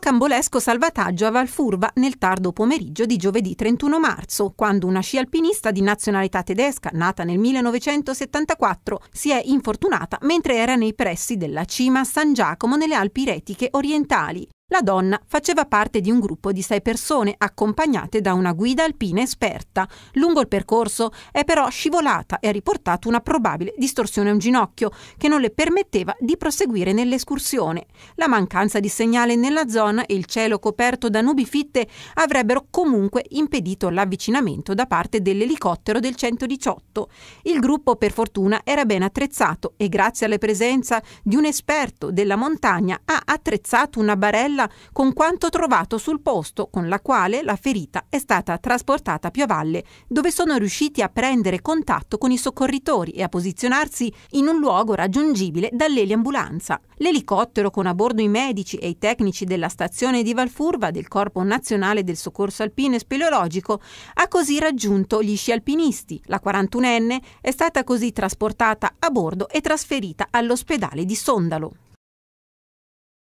rocambolesco salvataggio a Valfurva nel tardo pomeriggio di giovedì 31 marzo, quando una sci alpinista di nazionalità tedesca, nata nel 1974, si è infortunata mentre era nei pressi della cima San Giacomo nelle Alpi Retiche orientali. La donna faceva parte di un gruppo di sei persone accompagnate da una guida alpina esperta. Lungo il percorso è però scivolata e ha riportato una probabile distorsione a un ginocchio che non le permetteva di proseguire nell'escursione. La mancanza di segnale nella zona e il cielo coperto da nubi fitte avrebbero comunque impedito l'avvicinamento da parte dell'elicottero del 118. Il gruppo per fortuna era ben attrezzato e grazie alla presenza di un esperto della montagna ha attrezzato una barella quella con quanto trovato sul posto, con la quale la ferita è stata trasportata più a valle, dove sono riusciti a prendere contatto con i soccorritori e a posizionarsi in un luogo raggiungibile dall'eliambulanza. L'elicottero con a bordo i medici e i tecnici della stazione di Valfurva del Corpo Nazionale del Soccorso Alpino e Speleologico ha così raggiunto gli sci alpinisti. La 41enne è stata così trasportata a bordo e trasferita all'ospedale di Sondalo.